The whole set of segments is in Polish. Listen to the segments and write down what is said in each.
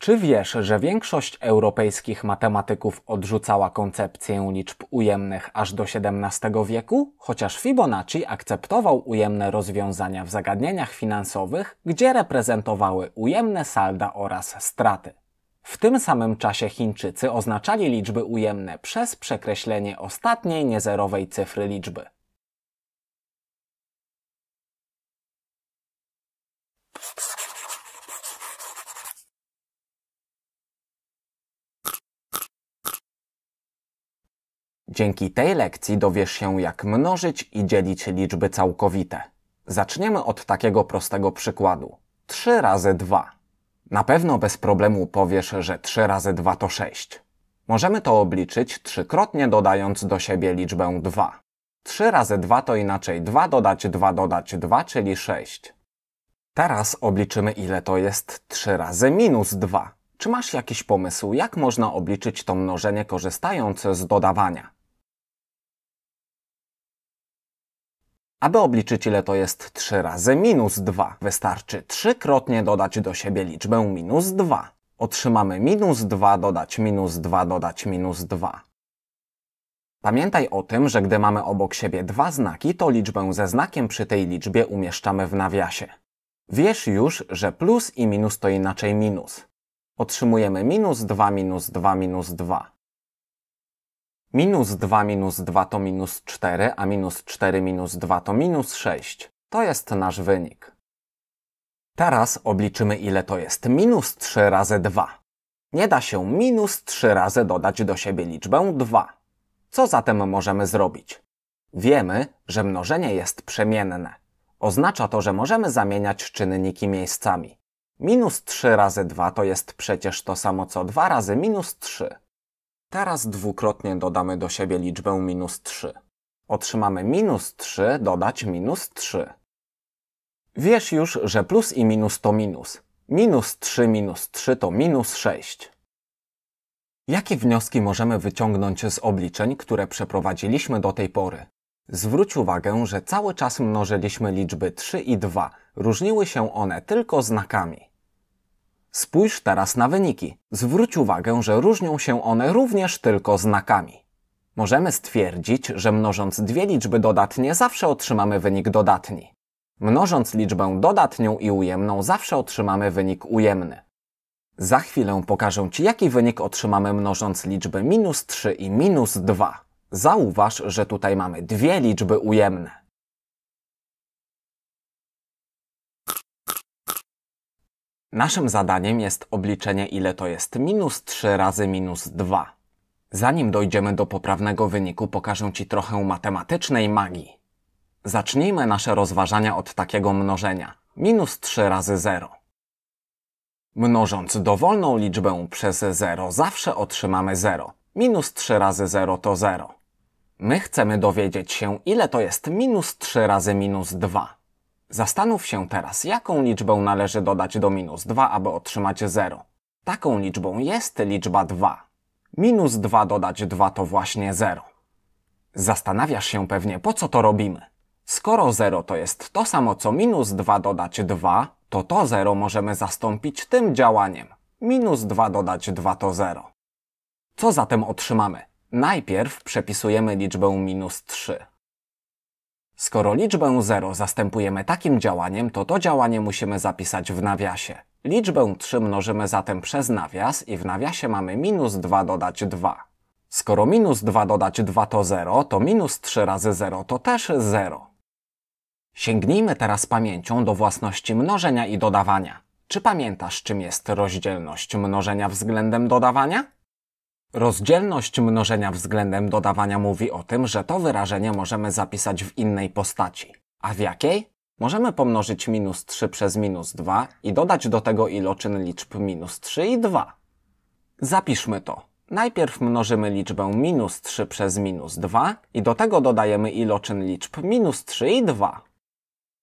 Czy wiesz, że większość europejskich matematyków odrzucała koncepcję liczb ujemnych aż do XVII wieku, chociaż Fibonacci akceptował ujemne rozwiązania w zagadnieniach finansowych, gdzie reprezentowały ujemne salda oraz straty? W tym samym czasie Chińczycy oznaczali liczby ujemne przez przekreślenie ostatniej niezerowej cyfry liczby. Dzięki tej lekcji dowiesz się, jak mnożyć i dzielić liczby całkowite. Zaczniemy od takiego prostego przykładu. 3 razy 2. Na pewno bez problemu powiesz, że 3 razy 2 to 6. Możemy to obliczyć trzykrotnie dodając do siebie liczbę 2. 3 razy 2 to inaczej 2 dodać 2 dodać 2, czyli 6. Teraz obliczymy ile to jest 3 razy minus 2. Czy masz jakiś pomysł, jak można obliczyć to mnożenie korzystając z dodawania? Aby obliczyć ile to jest 3 razy minus 2, wystarczy trzykrotnie dodać do siebie liczbę minus 2. Otrzymamy minus 2 dodać minus 2 dodać minus 2. Pamiętaj o tym, że gdy mamy obok siebie dwa znaki, to liczbę ze znakiem przy tej liczbie umieszczamy w nawiasie. Wiesz już, że plus i minus to inaczej minus. Otrzymujemy minus 2 minus 2 minus 2. Minus 2 minus 2 to minus 4, a minus 4 minus 2 to minus 6. To jest nasz wynik. Teraz obliczymy ile to jest minus 3 razy 2. Nie da się minus 3 razy dodać do siebie liczbę 2. Co zatem możemy zrobić? Wiemy, że mnożenie jest przemienne. Oznacza to, że możemy zamieniać czynniki miejscami. Minus 3 razy 2 to jest przecież to samo co 2 razy minus 3. Teraz dwukrotnie dodamy do siebie liczbę minus 3. Otrzymamy minus 3 dodać minus 3. Wiesz już, że plus i minus to minus. Minus 3 minus 3 to minus 6. Jakie wnioski możemy wyciągnąć z obliczeń, które przeprowadziliśmy do tej pory? Zwróć uwagę, że cały czas mnożyliśmy liczby 3 i 2. Różniły się one tylko znakami. Spójrz teraz na wyniki. Zwróć uwagę, że różnią się one również tylko znakami. Możemy stwierdzić, że mnożąc dwie liczby dodatnie zawsze otrzymamy wynik dodatni. Mnożąc liczbę dodatnią i ujemną zawsze otrzymamy wynik ujemny. Za chwilę pokażę Ci, jaki wynik otrzymamy mnożąc liczby minus 3 i minus 2. Zauważ, że tutaj mamy dwie liczby ujemne. Naszym zadaniem jest obliczenie, ile to jest minus 3 razy minus 2. Zanim dojdziemy do poprawnego wyniku, pokażę Ci trochę matematycznej magii. Zacznijmy nasze rozważania od takiego mnożenia. Minus 3 razy 0. Mnożąc dowolną liczbę przez 0 zawsze otrzymamy 0. Minus 3 razy 0 to 0. My chcemy dowiedzieć się, ile to jest minus 3 razy minus 2. Zastanów się teraz, jaką liczbę należy dodać do minus 2, aby otrzymać 0. Taką liczbą jest liczba 2. Minus 2 dodać 2 to właśnie 0. Zastanawiasz się pewnie, po co to robimy. Skoro 0 to jest to samo co minus 2 dodać 2, to to 0 możemy zastąpić tym działaniem. Minus 2 dodać 2 to 0. Co zatem otrzymamy? Najpierw przepisujemy liczbę minus 3. Skoro liczbę 0 zastępujemy takim działaniem, to to działanie musimy zapisać w nawiasie. Liczbę 3 mnożymy zatem przez nawias i w nawiasie mamy minus 2 dodać 2. Skoro minus 2 dodać 2 to 0, to minus 3 razy 0 to też 0. Sięgnijmy teraz pamięcią do własności mnożenia i dodawania. Czy pamiętasz, czym jest rozdzielność mnożenia względem dodawania? Rozdzielność mnożenia względem dodawania mówi o tym, że to wyrażenie możemy zapisać w innej postaci. A w jakiej? Możemy pomnożyć minus 3 przez minus 2 i dodać do tego iloczyn liczb minus 3 i 2. Zapiszmy to. Najpierw mnożymy liczbę minus 3 przez minus 2 i do tego dodajemy iloczyn liczb minus 3 i 2.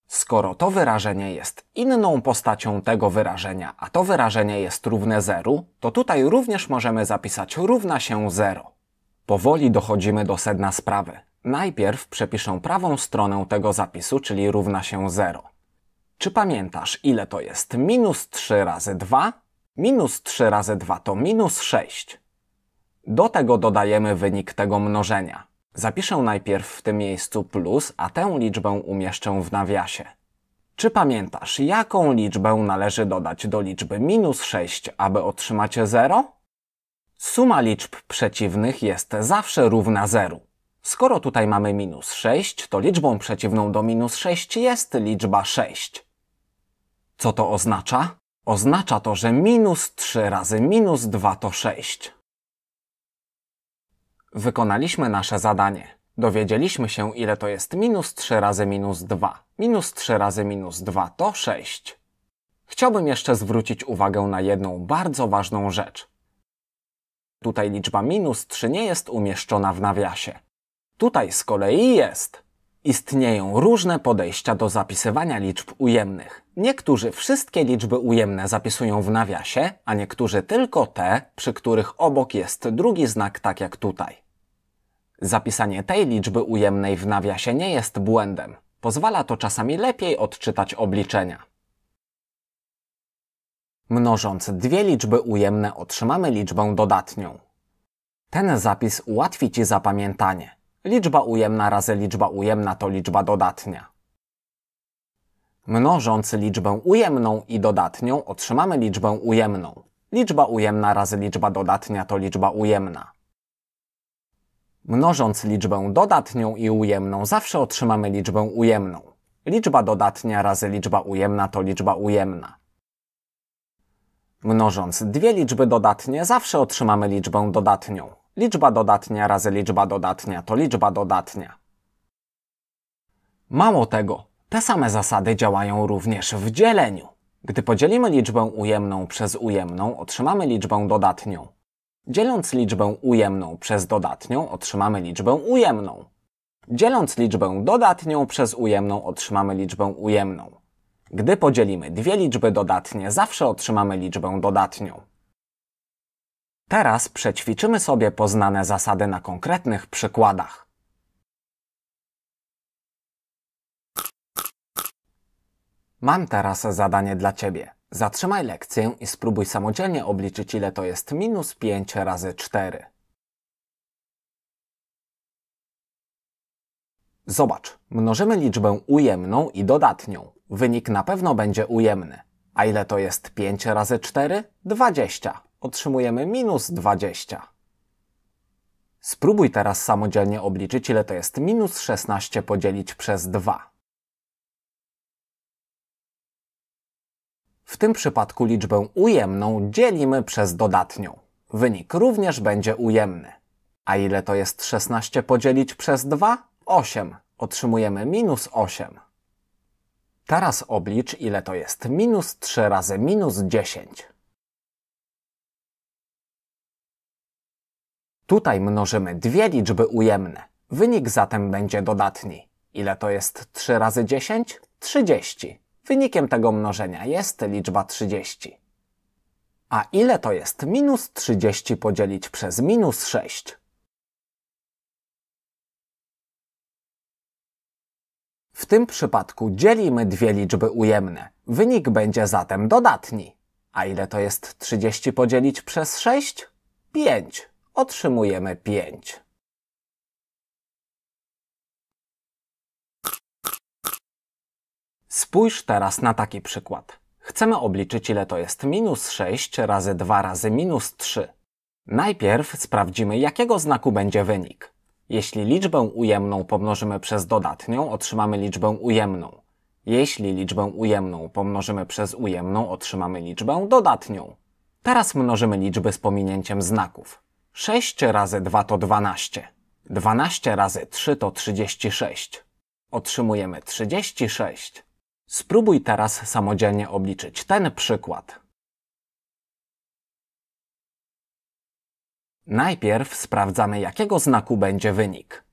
Skoro to wyrażenie jest inną postacią tego wyrażenia, a to wyrażenie jest równe 0, to tutaj również możemy zapisać równa się 0. Powoli dochodzimy do sedna sprawy. Najpierw przepiszę prawą stronę tego zapisu, czyli równa się 0. Czy pamiętasz, ile to jest minus 3 razy 2? Minus 3 razy 2 to minus 6. Do tego dodajemy wynik tego mnożenia. Zapiszę najpierw w tym miejscu plus, a tę liczbę umieszczę w nawiasie. Czy pamiętasz, jaką liczbę należy dodać do liczby minus 6, aby otrzymać 0? Suma liczb przeciwnych jest zawsze równa 0. Skoro tutaj mamy minus 6, to liczbą przeciwną do minus 6 jest liczba 6. Co to oznacza? Oznacza to, że minus 3 razy minus 2 to 6. Wykonaliśmy nasze zadanie. Dowiedzieliśmy się, ile to jest minus 3 razy minus 2. Minus 3 razy minus 2 to 6. Chciałbym jeszcze zwrócić uwagę na jedną bardzo ważną rzecz. Tutaj liczba minus 3 nie jest umieszczona w nawiasie. Tutaj z kolei jest. Istnieją różne podejścia do zapisywania liczb ujemnych. Niektórzy wszystkie liczby ujemne zapisują w nawiasie, a niektórzy tylko te, przy których obok jest drugi znak, tak jak tutaj. Zapisanie tej liczby ujemnej w nawiasie nie jest błędem. Pozwala to czasami lepiej odczytać obliczenia. Mnożąc dwie liczby ujemne otrzymamy liczbę dodatnią. Ten zapis ułatwi Ci zapamiętanie. Liczba ujemna razy liczba ujemna to liczba dodatnia. Mnożąc liczbę ujemną i dodatnią otrzymamy liczbę ujemną. Liczba ujemna razy liczba dodatnia to liczba ujemna. Mnożąc liczbę dodatnią i ujemną zawsze otrzymamy liczbę ujemną. Liczba dodatnia razy liczba ujemna to liczba ujemna. Mnożąc dwie liczby dodatnie zawsze otrzymamy liczbę dodatnią. Liczba dodatnia razy liczba dodatnia to liczba dodatnia. Mało tego, te same zasady działają również w dzieleniu. Gdy podzielimy liczbę ujemną przez ujemną, otrzymamy liczbę dodatnią. Dzieląc liczbę ujemną przez dodatnią, otrzymamy liczbę ujemną. Dzieląc liczbę dodatnią przez ujemną, otrzymamy liczbę ujemną. Gdy podzielimy dwie liczby dodatnie, zawsze otrzymamy liczbę dodatnią. Teraz przećwiczymy sobie poznane zasady na konkretnych przykładach. Mam teraz zadanie dla Ciebie. Zatrzymaj lekcję i spróbuj samodzielnie obliczyć, ile to jest minus 5 razy 4. Zobacz, mnożymy liczbę ujemną i dodatnią. Wynik na pewno będzie ujemny. A ile to jest 5 razy 4? 20 otrzymujemy minus 20. Spróbuj teraz samodzielnie obliczyć, ile to jest minus 16 podzielić przez 2. W tym przypadku liczbę ujemną dzielimy przez dodatnią. Wynik również będzie ujemny. A ile to jest 16 podzielić przez 2? 8. Otrzymujemy minus 8. Teraz oblicz, ile to jest minus 3 razy minus 10. Tutaj mnożymy dwie liczby ujemne. Wynik zatem będzie dodatni. Ile to jest 3 razy 10? 30. Wynikiem tego mnożenia jest liczba 30. A ile to jest minus 30 podzielić przez minus 6? W tym przypadku dzielimy dwie liczby ujemne. Wynik będzie zatem dodatni. A ile to jest 30 podzielić przez 6? 5 otrzymujemy 5. Spójrz teraz na taki przykład. Chcemy obliczyć ile to jest minus 6 razy 2 razy minus 3. Najpierw sprawdzimy jakiego znaku będzie wynik. Jeśli liczbę ujemną pomnożymy przez dodatnią, otrzymamy liczbę ujemną. Jeśli liczbę ujemną pomnożymy przez ujemną, otrzymamy liczbę dodatnią. Teraz mnożymy liczby z pominięciem znaków. 6 razy 2 to 12. 12 razy 3 to 36. Otrzymujemy 36. Spróbuj teraz samodzielnie obliczyć ten przykład. Najpierw sprawdzamy, jakiego znaku będzie wynik.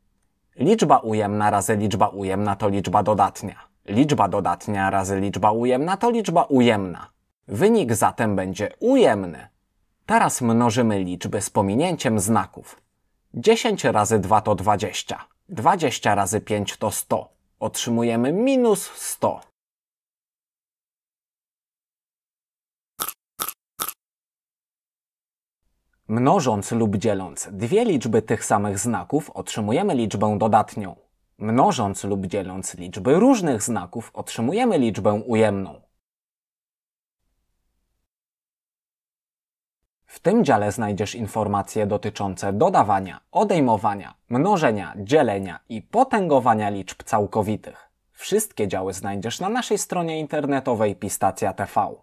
Liczba ujemna razy liczba ujemna to liczba dodatnia. Liczba dodatnia razy liczba ujemna to liczba ujemna. Wynik zatem będzie ujemny. Teraz mnożymy liczby z pominięciem znaków. 10 razy 2 to 20. 20 razy 5 to 100. Otrzymujemy minus 100. Mnożąc lub dzieląc dwie liczby tych samych znaków otrzymujemy liczbę dodatnią. Mnożąc lub dzieląc liczby różnych znaków otrzymujemy liczbę ujemną. W tym dziale znajdziesz informacje dotyczące dodawania, odejmowania, mnożenia, dzielenia i potęgowania liczb całkowitych. Wszystkie działy znajdziesz na naszej stronie internetowej Pistacja TV.